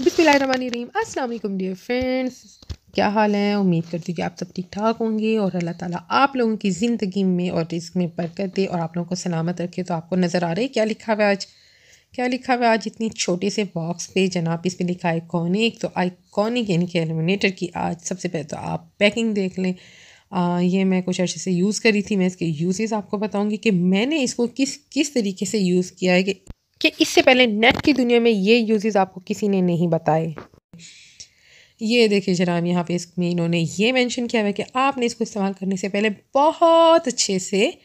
अस्सलाम वालेकुम dear friends क्या हाल है उम्मीद करती हूँ कि आप सब ठीक ठाक होंगे और अल्लाह ताला आप लोगों की ज़िंदगी में और रिस्क में बरकत दे और आप लोगों को सलामत रखे तो आपको नज़र आ रही है क्या लिखा हुआ आज क्या लिखा हुआ आज इतनी छोटे से बॉक्स पे जनाब इस पर लिखा है आइकॉनिक तो आइकॉनिक यानी कि एलिमिनेटर की आज सबसे पहले तो आप पैकिंग देख लें आ, ये मैं कुछ अर्से से यूज़ करी थी मैं इसके यूज़ आपको बताऊँगी कि मैंने इसको किस किस तरीके से यूज़ किया है कि कि इससे पहले नेट की दुनिया में ये यूजेस आपको किसी ने नहीं बताए ये देखिए जनाब यहाँ पे इसमें इन्होंने ये मेंशन किया हुआ है कि आपने इसको इस्तेमाल करने से पहले बहुत अच्छे से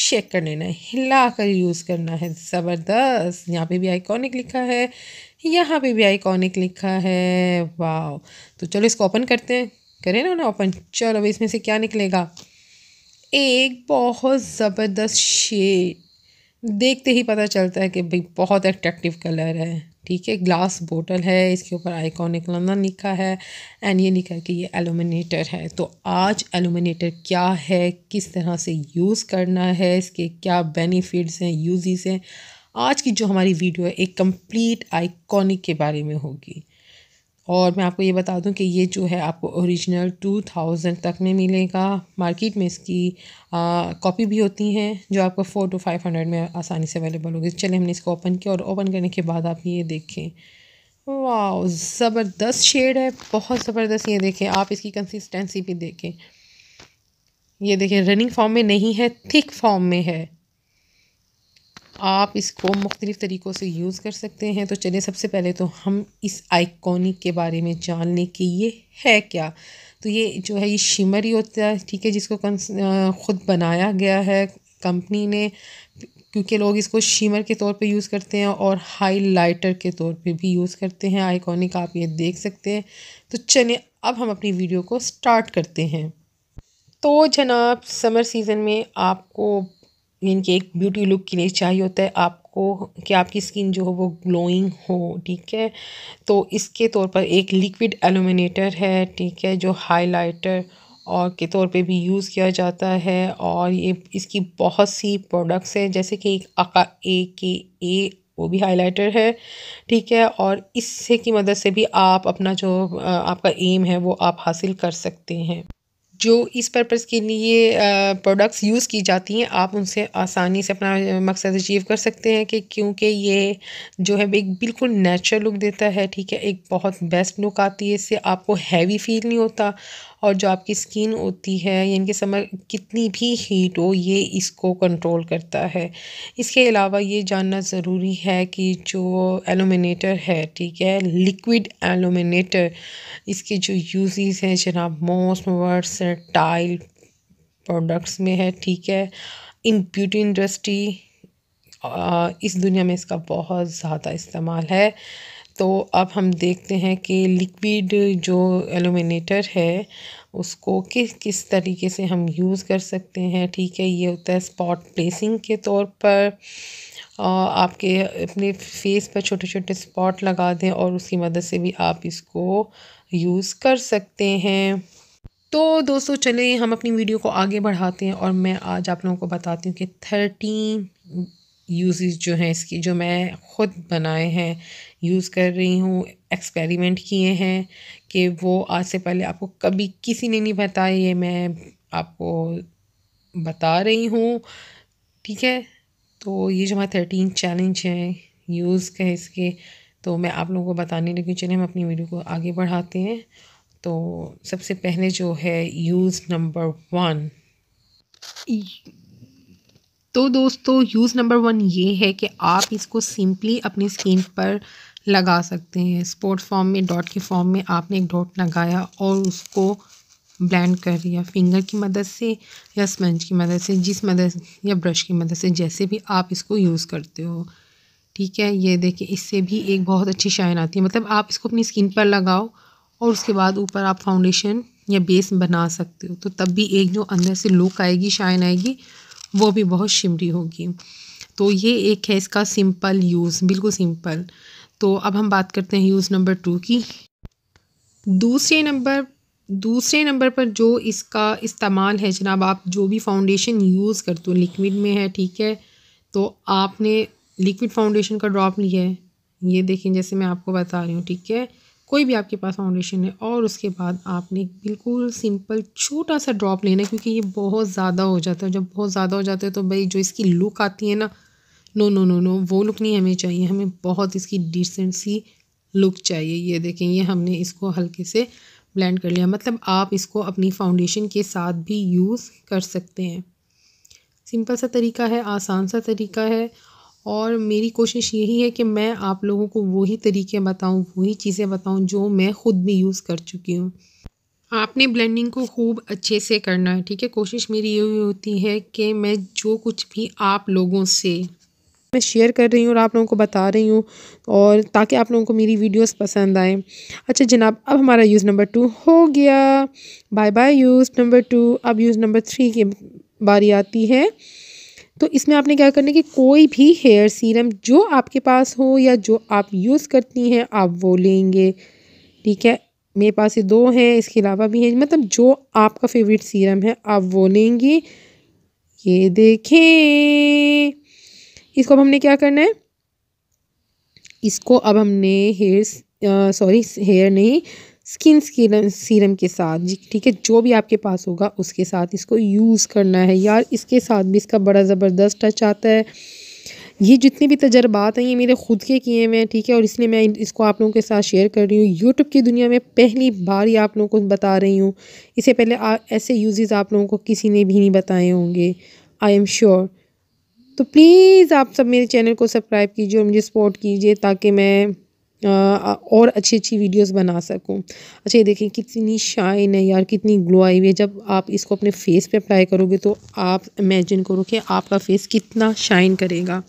शेक कर लेना है हिला कर यूज़ करना है ज़बरदस्त यहाँ पे भी आइकॉनिक लिखा है यहाँ पे भी आइकॉनिक लिखा है वाह तो चलो इसको ओपन करते हैं करें ना ना ओपन चलो इसमें से क्या निकलेगा एक बहुत ज़बरदस्त शेड देखते ही पता चलता है कि भाई बहुत अट्रैक्टिव कलर है ठीक है ग्लास बोतल है इसके ऊपर आइकॉनिक लंदन लिखा है एंड ये लिखा है कि ये एलुमिनेटर है तो आज एलुमिनेटर क्या है किस तरह से यूज़ करना है इसके क्या बेनिफिट्स हैं यूजिस हैं आज की जो हमारी वीडियो है एक कंप्लीट आइकॉनिक के बारे में होगी और मैं आपको ये बता दूं कि ये जो है आपको ओरिजिनल टू थाउजेंड तक में मिलेगा मार्केट में इसकी कॉपी भी होती हैं जो आपको फ़ोर टू फाइव हंड्रेड में आसानी से अवेलेबल होगी चलिए हमने इसको ओपन किया और ओपन करने के बाद आप ये देखें वाह ज़बरदस्त शेड है बहुत ज़बरदस्त ये देखें आप इसकी कंसिस्टेंसी भी देखें ये देखें रनिंग फॉर्म में नहीं है थिक फॉर्म में है आप इसको मुख्तलिफ़ तरीक़ों से यूज़ कर सकते हैं तो चलिए सबसे पहले तो हम इस आइकॉनिक के बारे में जान लें कि ये है क्या तो ये जो है ये शिमर ही होता है ठीक है जिसको ख़ुद बनाया गया है कंपनी ने क्योंकि लोग इसको शिमर के तौर पे यूज़ करते हैं और हाइलाइटर के तौर पे भी यूज़ करते हैं आइकॉनिक आप ये देख सकते हैं तो चलिए अब हम अपनी वीडियो को स्टार्ट करते हैं तो जनाब समर सीज़न में आपको मीन कि एक ब्यूटी लुक के लिए चाहिए होता है आपको कि आपकी स्किन जो हो वो ग्लोइंग हो ठीक है तो इसके तौर पर एक लिक्विड एलुमिनेटर है ठीक है जो हाइलाइटर और के तौर पे भी यूज़ किया जाता है और ये इसकी बहुत सी प्रोडक्ट्स हैं जैसे कि एक अका ए के ए वो भी हाइलाइटर है ठीक है और इससे की मदद से भी आप अपना जो आपका एम है वो आप हासिल कर सकते हैं जो इस पर्पज़ के लिए प्रोडक्ट्स यूज़ की जाती हैं आप उनसे आसानी से अपना मकसद अचीव कर सकते हैं कि क्योंकि ये जो है एक बिल्कुल नेचुरल लुक देता है ठीक है एक बहुत बेस्ट लुक आती है इससे आपको हैवी फील नहीं होता और जो आपकी स्किन होती है यानी कि समर कितनी भी हीट हो ये इसको कंट्रोल करता है इसके अलावा ये जानना ज़रूरी है कि जो एलोमिनेटर है ठीक है लिक्विड एलोमिनेटर इसके जो यूजेस हैं जनाब मोस्ट टाइल प्रोडक्ट्स में है ठीक है इन ब्यूटी इंडस्ट्री इस दुनिया में इसका बहुत ज़्यादा इस्तेमाल है तो अब हम देखते हैं कि लिक्विड जो एलुमिनेटर है उसको किस किस तरीके से हम यूज़ कर सकते हैं ठीक है ये होता है स्पॉट प्लेसिंग के तौर पर आपके अपने फेस पर छोटे छोटे स्पॉट लगा दें और उसकी मदद से भी आप इसको यूज़ कर सकते हैं तो दोस्तों चले हम अपनी वीडियो को आगे बढ़ाते हैं और मैं आज आप लोगों को बताती हूँ कि थर्टीन यूज़ जो हैं इसकी जो मैं ख़ुद बनाए हैं यूज़ कर रही हूँ एक्सपेरिमेंट किए हैं कि वो आज से पहले आपको कभी किसी ने नहीं बताया ये मैं आपको बता रही हूँ ठीक है तो ये जो हमारे थर्टीन चैलेंज हैं यूज़ का इसके तो मैं आप लोगों को बताने लगी चलिए हम अपनी वीडियो को आगे बढ़ाते हैं तो सबसे पहले जो है यूज़ नंबर वन तो दोस्तों यूज़ नंबर वन ये है कि आप इसको सिंपली अपनी स्किन पर लगा सकते हैं स्पोर्ट फॉर्म में डॉट के फॉर्म में आपने एक डॉट लगाया और उसको ब्लेंड कर लिया फिंगर की मदद से या स्पंज की मदद से जिस मदद या ब्रश की मदद से जैसे भी आप इसको यूज़ करते हो ठीक है ये देखिए इससे भी एक बहुत अच्छी शाइन आती है मतलब आप इसको अपनी स्किन पर लगाओ और उसके बाद ऊपर आप फाउंडेशन या बेस बना सकते हो तो तब भी एक जो अंदर से लुक आएगी शाइन आएगी वो भी बहुत शिमरी होगी तो ये एक है इसका सिंपल यूज़ बिल्कुल सिंपल तो अब हम बात करते हैं यूज़ नंबर टू की दूसरे नंबर दूसरे नंबर पर जो इसका इस्तेमाल है जनाब आप जो भी फाउंडेशन यूज़ करते हो लिक्विड में है ठीक है तो आपने लिक्विड फाउंडेशन का ड्रॉप लिया है ये देखें जैसे मैं आपको बता रही हूँ ठीक है कोई भी आपके पास फाउंडेशन है और उसके बाद आपने बिल्कुल सिंपल छोटा सा ड्रॉप लेना है क्योंकि ये बहुत ज़्यादा हो जाता है जब बहुत ज़्यादा हो जाता है तो भाई जो इसकी लुक आती है ना नो नो नो नो वो लुक नहीं हमें चाहिए हमें बहुत इसकी डिसेंट सी लुक चाहिए ये देखें ये हमने इसको हल्के से ब्लेंड कर लिया मतलब आप इसको अपनी फाउंडेशन के साथ भी यूज़ कर सकते हैं सिंपल सा तरीका है आसान सा तरीका है और मेरी कोशिश यही है कि मैं आप लोगों को वही तरीके बताऊं वही चीज़ें बताऊं जो मैं ख़ुद भी यूज़ कर चुकी हूँ आपने ब्लेंडिंग को खूब अच्छे से करना है ठीक है कोशिश मेरी ये होती है कि मैं जो कुछ भी आप लोगों से मैं शेयर कर रही हूँ और आप लोगों को बता रही हूँ और ताकि आप लोगों को मेरी वीडियोस पसंद आए अच्छा जनाब अब हमारा यूज़ नंबर टू हो गया bye bye use number two अब यूज़ नंबर थ्री की बारी आती है तो इसमें आपने क्या करना है कि कोई भी हेयर सीरम जो आपके पास हो या जो आप यूज़ करती हैं आप वो लेंगे ठीक है मेरे पास ये दो हैं इसके अलावा भी हैं मतलब जो आपका फेवरेट सीरम है आप वो लेंगे ये देखें इसको अब हमने क्या करना है इसको अब हमने हेयर सॉरी हेयर नहीं स्किन सीरम सीरम के साथ जी ठीक है जो भी आपके पास होगा उसके साथ इसको यूज़ करना है यार इसके साथ भी इसका बड़ा ज़बरदस्त टच आता है ये जितने भी तजर्बात हैं ये मेरे ख़ुद के किए हुए हैं ठीक है और इसलिए मैं इसको आप लोगों के साथ शेयर कर रही हूँ यूट्यूब की दुनिया में पहली बार ही आप लोगों को बता रही हूँ इससे पहले आ, ऐसे यूज़ आप लोगों को किसी ने भी नहीं बताए होंगे आई एम श्योर तो प्लीज़ आप सब मेरे चैनल को सब्सक्राइब कीजिए और मुझे सपोर्ट कीजिए ताकि मैं और अच्छी अच्छी वीडियोस बना सकूं अच्छा ये देखें कितनी शाइन है यार कितनी ग्लो आई हुई है जब आप इसको अपने फेस पे अप्लाई करोगे तो आप इमेजिन करो कि आपका फेस कितना शाइन करेगा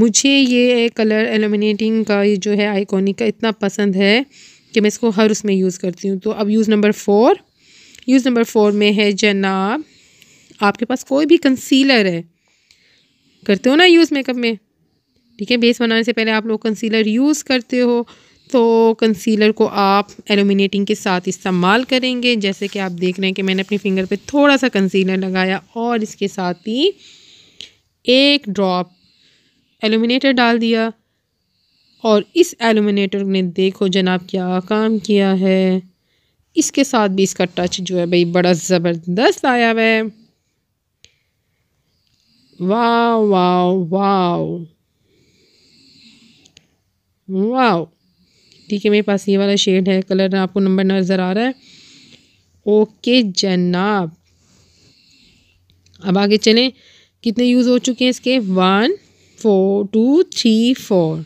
मुझे ये कलर एलुमिनेटिंग का ये जो है आइकॉनिक का इतना पसंद है कि मैं इसको हर उसमें यूज़ करती हूँ तो अब use number four use number four में है जनाब आपके पास कोई भी कंसीलर है करते हो ना यूज़ मेकअप में ठीक है बेस बनाने से पहले आप लोग कंसीलर यूज़ करते हो तो कंसीलर को आप एलुमिनेटिंग के साथ इस्तेमाल करेंगे जैसे कि आप देख रहे हैं कि मैंने अपनी फिंगर पे थोड़ा सा कंसीलर लगाया और इसके साथ ही एक ड्रॉप एलुमिनेटर डाल दिया और इस एलुमिनेटर ने देखो जनाब क्या काम किया है इसके साथ भी इसका टच जो है भाई बड़ा ज़बरदस्त आया हुआ है वाह वाह वाह वाह ठीक है मेरे पास ये वाला शेड है कलर आपको नंबर नज़र आ रहा है ओके जनाब अब आगे चलें कितने यूज़ हो चुके हैं इसके one four two three four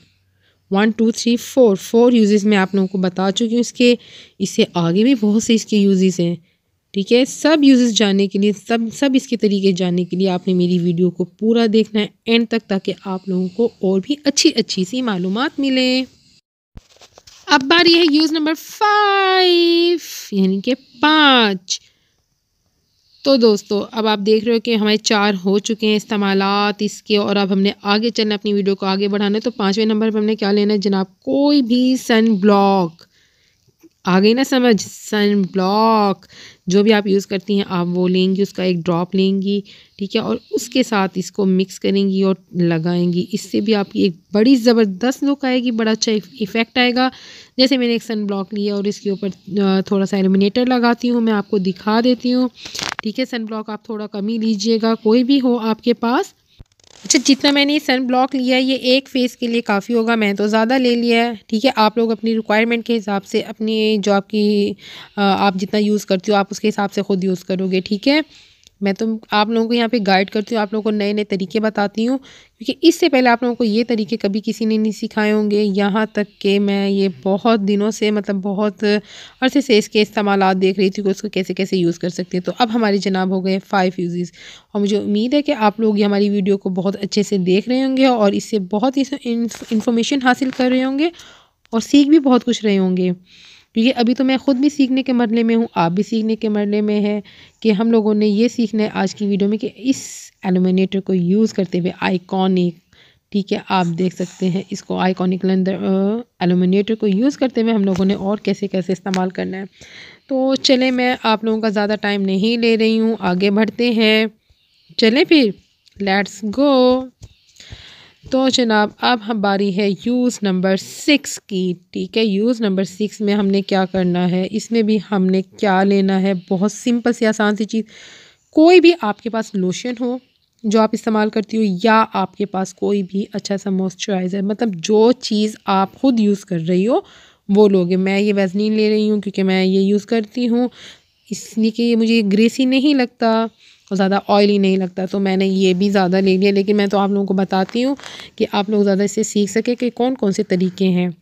one two three four four uses मैं आप लोगों को बता चुकी हूँ इसके इससे आगे भी बहुत से इसके यूजेस हैं ठीक है सब यूज़ जानने के लिए सब सब इसके तरीके जानने के लिए आपने मेरी वीडियो को पूरा देखना है एंड तक ताकि आप लोगों को और भी अच्छी अच्छी सी मालूम मिले अब बारी है यूज़ नंबर फाइव यानी कि पाँच तो दोस्तों अब आप देख रहे हो कि हमारे चार हो चुके हैं इस्तेमाल इसके और अब हमने आगे चलना अपनी वीडियो को आगे बढ़ाना है तो पाँचवें नंबर पर हमने क्या लेना है जनाब कोई भी सन ब्लॉक आ गई ना समझ सन ब्लॉक जो भी आप यूज़ करती हैं आप वो लेंगी उसका एक ड्रॉप लेंगी ठीक है और उसके साथ इसको मिक्स करेंगी और लगाएंगी इससे भी आपकी एक बड़ी ज़बरदस्त लुक आएगी बड़ा अच्छा इफ़ेक्ट आएगा जैसे मैंने एक सन ब्लॉक लिया और इसके ऊपर थोड़ा सा एलिमिनेटर लगाती हूँ मैं आपको दिखा देती हूँ ठीक है सन ब्लॉक आप थोड़ा कम ही लीजिएगा कोई भी हो आपके पास अच्छा जितना मैंने ये सन ब्लॉक लिया है ये एक फेस के लिए काफ़ी होगा मैं तो ज़्यादा ले लिया है ठीक है आप लोग अपनी रिक्वायरमेंट के हिसाब से अपनी जो आपकी आप जितना यूज़ करती हो आप उसके हिसाब से ख़ुद यूज़ करोगे ठीक है मैं तो आप लोगों को यहाँ पे गाइड करती हूँ आप लोगों को नए नए तरीके बताती हूँ क्योंकि इससे पहले आप लोगों को ये तरीके कभी किसी ने नहीं सिखाए होंगे यहाँ तक कि मैं ये बहुत दिनों से मतलब बहुत अरसे से इसके इस्तेमाल देख रही थी कि उसको कैसे कैसे यूज़ कर सकती हैं तो अब हमारे जनाब हो गए फ़ाइव यूजेज़ और मुझे उम्मीद है कि आप लोग ये हमारी वीडियो को बहुत अच्छे से देख रहे होंगे और इससे बहुत ही इन्फॉर्मेशन हासिल कर रहे होंगे और सीख भी बहुत कुछ रहे होंगे क्योंकि अभी तो मैं ख़ुद भी सीखने के मरले में हूँ आप भी सीखने के मरले में है कि हम लोगों ने ये सीखना है आज की वीडियो में कि इस एलुमिनेटर को यूज़ करते हुए आइकॉनिक ठीक है आप देख सकते हैं इसको आइकॉनिक लंदर एलुमिनेटर को यूज़ करते हुए हम लोगों ने और कैसे कैसे इस्तेमाल करना है तो चले मैं आप लोगों का ज़्यादा टाइम नहीं ले रही हूँ आगे बढ़ते हैं चलें फिर लेट्स गो तो जनाब अब हम बारी है यूज़ नंबर सिक्स की ठीक है यूज़ नंबर सिक्स में हमने क्या करना है इसमें भी हमने क्या लेना है बहुत सिंपल सी आसान सी चीज़ कोई भी आपके पास लोशन हो जो आप इस्तेमाल करती हो या आपके पास कोई भी अच्छा सा मॉइस्चराइज़र मतलब जो चीज़ आप खुद यूज़ कर रही हो वो लोगे मैं ये वैजनीन ले रही हूँ क्योंकि मैं ये यूज़ करती हूँ इसलिए कि मुझे ग्रेसी नहीं लगता और ज़्यादा ऑयली नहीं लगता तो मैंने ये भी ज़्यादा ले लिया लेकिन मैं तो आप लोगों को बताती हूँ कि आप लोग ज़्यादा इससे सीख सकें कि कौन कौन से तरीके हैं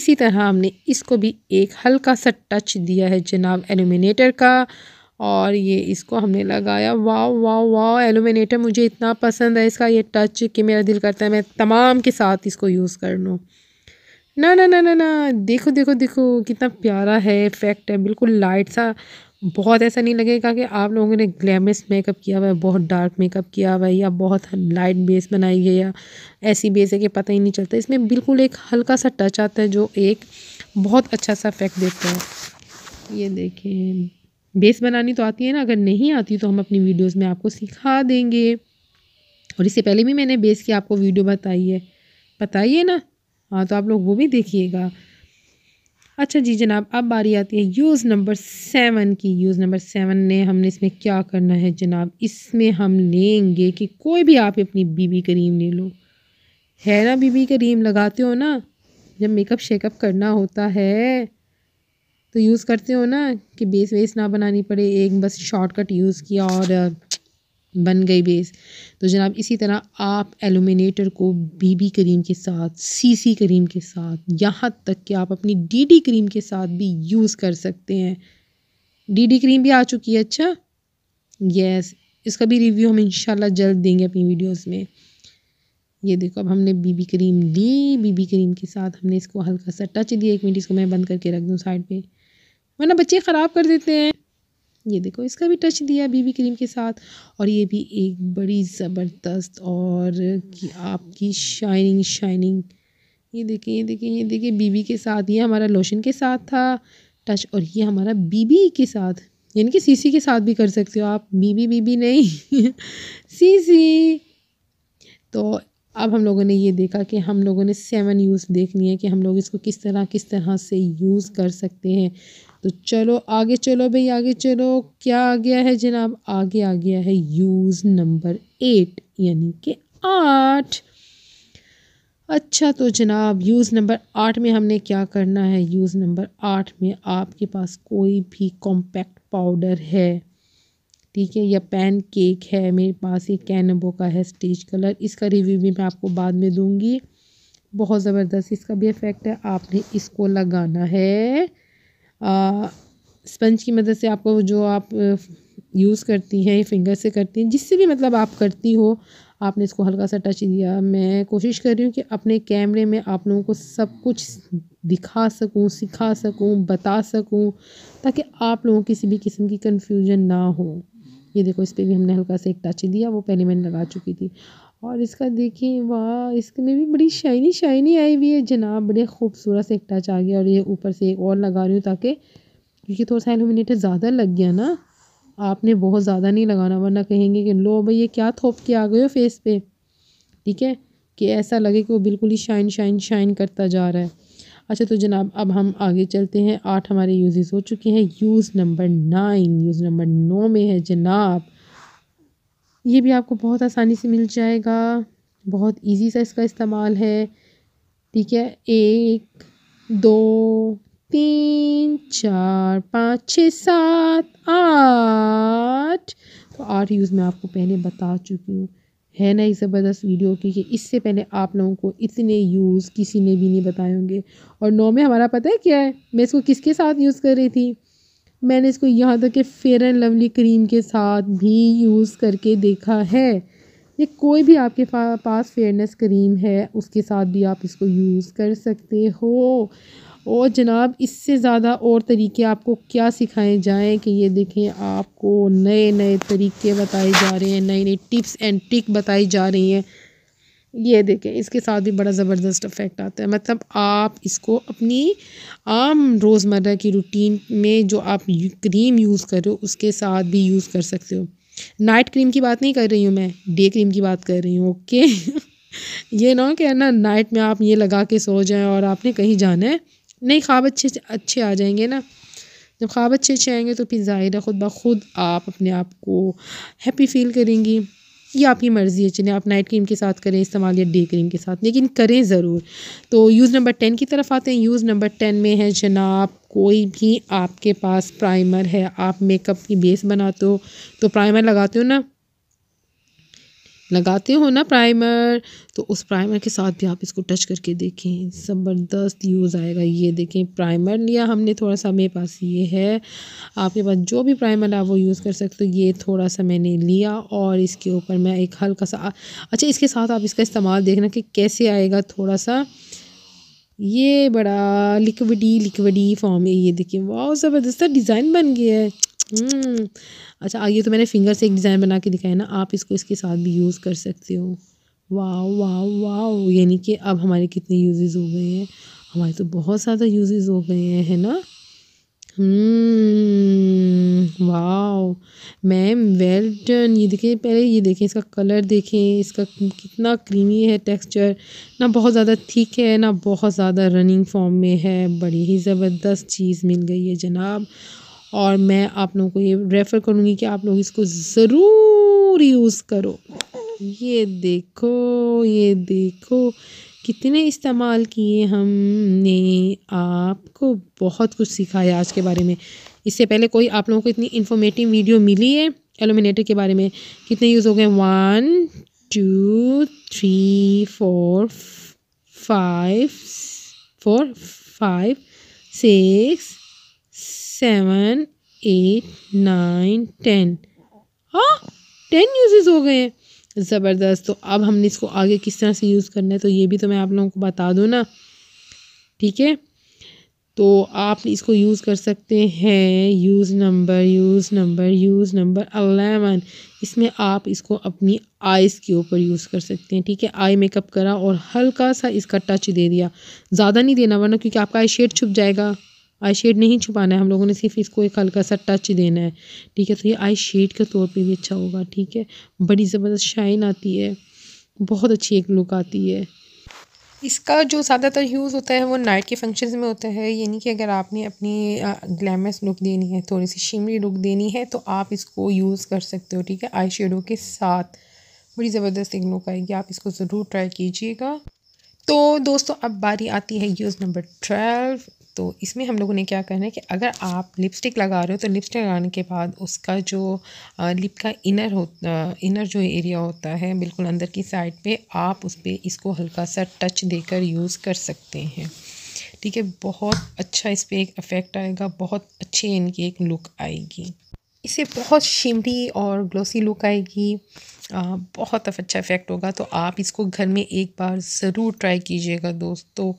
इसी तरह हमने इसको भी एक हल्का सा टच दिया है जनाब एलुमिनेटर का और ये इसको हमने लगाया वाह वाह वाह एलुमिनेटर मुझे इतना पसंद है इसका ये टच कि मेरा दिल करता है मैं तमाम के साथ इसको यूज़ कर लूँ ना ना ना ना ना देखो देखो देखो कितना प्यारा है इफेक्ट है बिल्कुल लाइट सा बहुत ऐसा नहीं लगेगा कि आप लोगों ने ग्लैमरस मेकअप किया हुआ है बहुत डार्क मेकअप किया हुआ है या बहुत लाइट बेस बनाई है या ऐसी बेस है कि पता ही नहीं चलता इसमें बिल्कुल एक हल्का सा टच आता है जो एक बहुत अच्छा सा इफेक्ट देता है ये देखें बेस बनानी तो आती है ना अगर नहीं आती तो हम अपनी वीडियोज़ में आपको सिखा देंगे और इससे पहले भी मैंने बेस की आपको वीडियो बताई है बताइए ना हाँ तो आप लोग वो भी देखिएगा अच्छा जी जनाब अब बारी आती है यूज़ नंबर सेवन की यूज़ नंबर सेवन ने हमने इसमें क्या करना है जनाब इसमें हम लेंगे कि कोई भी आप अपनी बीबी करीम ले लो है ना बीबी करीम लगाते हो ना जब मेकअप शेकअप करना होता है तो यूज़ करते हो ना कि बेस वेस ना बनानी पड़े एक बस शॉर्टकट यूज़ किया और बन गई बेस तो जनाब इसी तरह आप एलुमिनेटर को बीबी क्रीम के साथ सीसी क्रीम के साथ यहाँ तक कि आप अपनी डीडी क्रीम के साथ भी यूज़ कर सकते हैं डीडी क्रीम भी आ चुकी है अच्छा यस इसका भी रिव्यू हम इंशाल्लाह जल्द देंगे अपनी वीडियोस में ये देखो अब हमने बीबी क्रीम ली बीबी क्रीम के साथ हमने इसको हल्का सा टच दिया एक मिनट इसको मैं बंद करके रख दूँ साइड पर वरना बच्चे ख़राब कर देते हैं ये देखो इसका भी टच दिया बीबी क्रीम के साथ और ये भी एक बड़ी ज़बरदस्त और कि आपकी शाइनिंग शाइनिंग ये देखिए ये देखिए ये देखिए बीबी के साथ ये हमारा लोशन के साथ था टच और ये हमारा बीबी के साथ यानी कि सीसी के साथ भी कर सकते हो आप बीबी बीबी नहीं सीसी तो अब हम लोगों ने ये देखा कि हम लोगों ने सेवन यूज़ देखनी है कि हम लोग इसको किस तरह किस तरह से यूज़ कर सकते हैं तो चलो आगे चलो भाई आगे चलो क्या आ गया है जनाब आगे आ गया है यूज़ नंबर एट यानी कि आठ अच्छा तो जनाब यूज़ नंबर आठ में हमने क्या करना है यूज़ नंबर आठ में आपके पास कोई भी कॉम्पैक्ट पाउडर है ठीक है या पैन केक है मेरे पास ये कैनबो का है स्टेज कलर इसका रिव्यू भी मैं आपको बाद में दूँगी बहुत ज़बरदस्त इसका भी इफ़ेक्ट है आपने इसको लगाना है स्पंज की मदद से आपको जो आप यूज़ करती हैं फिंगर से करती हैं जिससे भी मतलब आप करती हो आपने इसको हल्का सा टच दिया मैं कोशिश कर रही हूँ कि अपने कैमरे में आप लोगों को सब कुछ दिखा सकूँ सिखा सकूँ बता सकूँ ताकि आप लोगों को किसी भी किस्म की कन्फ्यूजन ना हो ये देखो इस पर भी हमने हल्का सा एक टच दिया वो पहले मैंने लगा चुकी थी और इसका देखिए वाह इसमें भी बड़ी शाइनी शाइनी आई हुई है जनाब बड़े खूबसूरत से एक टच आ गया और ये ऊपर से एक और लगा रही हूँ ताकि क्योंकि थोड़ा सा एलुमिनेटर ज़्यादा लग गया ना आपने बहुत ज़्यादा नहीं लगाना वरना कहेंगे कि लो भाई ये क्या थोप के आ गए हो फेस पे ठीक है कि ऐसा लगे कि वो बिल्कुल ही शाइन शाइन शाइन करता जा रहा है अच्छा तो जनाब अब हम आगे चलते हैं आठ हमारे यूजेस हो चुके हैं use number nine use number नौ में है जनाब ये भी आपको बहुत आसानी से मिल जाएगा बहुत इजी सा इसका इस्तेमाल है ठीक है एक दो तीन चार पाँच छः सात आठ तो आठ यूज़ मैं आपको पहले बता चुकी हूँ है ना एक ज़बरदस्त वीडियो की कि इससे पहले आप लोगों को इतने यूज़ किसी ने भी नहीं बताए होंगे और नौ में हमारा पता है क्या है मैं इसको किसके साथ यूज़ कर रही थी मैंने इसको यहाँ तक कि फेयर एंड लवली क्रीम के साथ भी यूज़ करके देखा है ये कोई भी आपके पास फेयरनेस क्रीम है उसके साथ भी आप इसको यूज़ कर सकते हो और जनाब इससे ज़्यादा और तरीके आपको क्या सिखाए जाएं कि ये देखें आपको नए नए तरीके बताए जा रहे हैं नई नई टिप्स एंड ट्रिक बताई जा रही हैं ये देखें इसके साथ भी बड़ा ज़बरदस्त इफ़ेक्ट आता है मतलब आप इसको अपनी आम रोज़मर्रा की रूटीन में जो आप क्रीम यूज़ कर रहे हो उसके साथ भी यूज़ कर सकते हो नाइट क्रीम की बात नहीं कर रही हूँ मैं डे क्रीम की बात कर रही हूँ ओके ये ना कि ना नाइट में आप ये लगा के सो जाएं और आपने कहीं जाना है नहीं ख्वाब अच्छे अच्छे आ जाएंगे ना जब ख्वाब अच्छे अच्छे आएंगे तो फिर ज़ाहिर है ख़ुद ब खुद आप अपने आप को हैप्पी फील करेंगी ये आपकी मर्ज़ी है चले आप नाइट क्रीम के साथ करें इस्तेमाल या डे क्रीम के साथ लेकिन करें ज़रूर तो यूज़ नंबर टेन की तरफ आते हैं यूज़ नंबर टेन में है जनाब कोई भी आपके पास प्राइमर है आप मेकअप की बेस बनाते हो तो प्राइमर लगाते हो ना लगाते हो ना प्राइमर तो उस प्राइमर के साथ भी आप इसको टच करके देखें ज़बरदस्त यूज़ आएगा ये देखें प्राइमर लिया हमने थोड़ा सा मेरे पास ये है आपके पास जो भी प्राइमर आप वो यूज़ कर सकते हो ये थोड़ा सा मैंने लिया और इसके ऊपर मैं एक हल्का सा अच्छा इसके साथ आप इसका इस्तेमाल देखना कि कैसे आएगा थोड़ा सा ये बड़ा लिक्विडी लिक्विडी फॉर्म है ये देखिए वाह ज़बरदस्त डिज़ाइन बन गया है हम्म। अच्छा आइए तो मैंने फिंगर से एक डिज़ाइन बना के दिखाया ना आप इसको इसके साथ भी यूज़ कर सकते हो वाह वाह वाह यानी कि अब हमारे कितने यूजेस हो गए हैं हमारे तो बहुत ज़्यादा यूजेस हो गए हैं है ना वाह मैम वेल डन ये देखें पहले ये देखें इसका कलर देखें इसका कितना क्रीमी है टेक्सचर ना बहुत ज़्यादा थिक है ना बहुत ज़्यादा रनिंग फॉर्म में है बड़ी ही ज़बरदस्त चीज़ मिल गई है जनाब और मैं आप लोगों को ये रेफ़र करूँगी कि आप लोग इसको ज़रूर यूज़ करो ये देखो ये देखो कितने इस्तेमाल किए हमने आपको बहुत कुछ सिखाया आज के बारे में इससे पहले कोई आप लोगों को इतनी इन्फॉर्मेटिव वीडियो मिली है एलोमिनेटर के बारे में कितने यूज़ हो गए one two three four five four five six seven eight nine ten हाँ टेन यूजेस हो गए हैं ज़बरदस्त तो अब हमने इसको आगे किस तरह से यूज़ करना है तो ये भी तो मैं आप लोगों को बता दूँ ना ठीक है तो आप इसको यूज़ कर सकते हैं use number use number use number eleven इसमें आप इसको अपनी आइज़ के ऊपर यूज़ कर सकते हैं ठीक है आई मेकअप करा और हल्का सा इसका टच दे दिया ज़्यादा नहीं देना वरना क्योंकि आपका आई शेड छुप जाएगा आई शेड नहीं छुपाना है हम लोगों ने सिर्फ इसको एक हल्का सा टच देना है ठीक है तो ये आई शेड के तौर पे भी अच्छा होगा ठीक है बड़ी ज़बरदस्त शाइन आती है बहुत अच्छी एक लुक आती है इसका जो ज़्यादातर यूज़ होता है वो नाइट के फंक्शन में होता है यानी कि अगर आपने अपनी ग्लैमरस लुक देनी है थोड़ी सी शिमरी लुक देनी है तो आप इसको यूज़ कर सकते हो ठीक है आई शेडो के साथ बड़ी ज़बरदस्त एक लुक आएगी आप इसको ज़रूर ट्राई कीजिएगा तो दोस्तों अब बारी आती है यूज़ नंबर ट्वेल्व तो इसमें हम लोगों ने क्या करना है कि अगर आप लिपस्टिक लगा रहे हो तो लिपस्टिक लगाने के बाद उसका जो लिप का इनर हो इनर जो एरिया होता है बिल्कुल अंदर की साइड पे आप उस पर इसको हल्का सा टच देकर यूज़ कर सकते हैं ठीक है बहुत अच्छा इस पर एक इफ़ेक्ट आएगा बहुत अच्छी इनकी एक लुक आएगी इसे बहुत शिमरी और ग्लोसी लुक आएगी आ, बहुत अच्छा इफ़ेक्ट होगा तो आप इसको घर में एक बार ज़रूर ट्राई कीजिएगा दोस्तों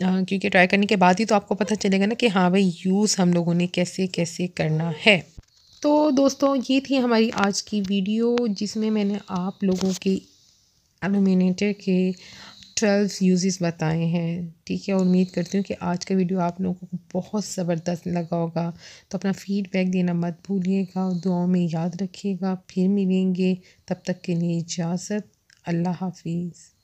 क्योंकि ट्राई करने के बाद ही तो आपको पता चलेगा ना कि हाँ भाई यूज़ हम लोगों ने कैसे कैसे करना है तो दोस्तों ये थी हमारी आज की वीडियो जिसमें मैंने आप लोगों के एलुमिनेटर के ट्वेल्व यूजेस बताए हैं ठीक है उम्मीद करती हूँ कि आज का वीडियो आप लोगों को बहुत ज़बरदस्त लगा होगा तो अपना फीडबैक देना मत भूलिएगा दुआओं में याद रखिएगा फिर मिलेंगे तब तक के लिए इजाज़त अल्लाह हाफिज़